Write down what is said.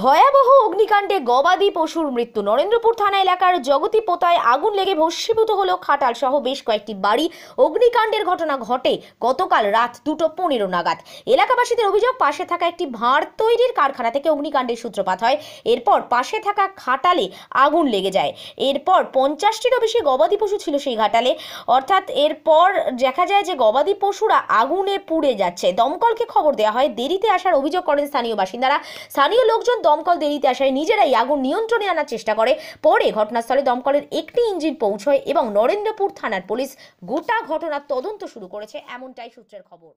ভয়াবহ অগ্নিকাণ্ডে গবাদি পশুর মৃত্যু নরেন্দ্রপুর থানা এলাকার জগতি পোতায় আগুন লেগে ভস্মীভূত হল খাটাল সহ বেশ কয়েকটি বাড়ি অগ্নিকাণ্ডের ঘটনা ঘটে গতকাল রাত দুটো পনেরো নাগাদ এলাকাবাসীদের অভিযোগ পাশে থাকা একটি ভাঁড় তৈরির কারখানা থেকে অগ্নিকাণ্ডের সূত্রপাত হয় এরপর পাশে থাকা খাটালে আগুন লেগে যায় এরপর পঞ্চাশটিরও বেশি গবাদি পশু ছিল সেই ঘাটালে অর্থাৎ এরপর দেখা যায় যে গবাদি পশুরা আগুনে পুড়ে যাচ্ছে দমকলকে খবর দেওয়া হয় দেরিতে আসার অভিযোগ করেন স্থানীয় বাসিন্দারা স্থানীয় লোকজন একজন দমকল দেরিতে আসায় নিজেরাই আগুন নিয়ন্ত্রণে আনার চেষ্টা করে পরে ঘটনাস্থলে দমকলের একটি ইঞ্জিন পৌঁছয় এবং নরেন্দ্রপুর থানার পুলিশ গোটা ঘটনার তদন্ত শুরু করেছে এমনটাই সূত্রের খবর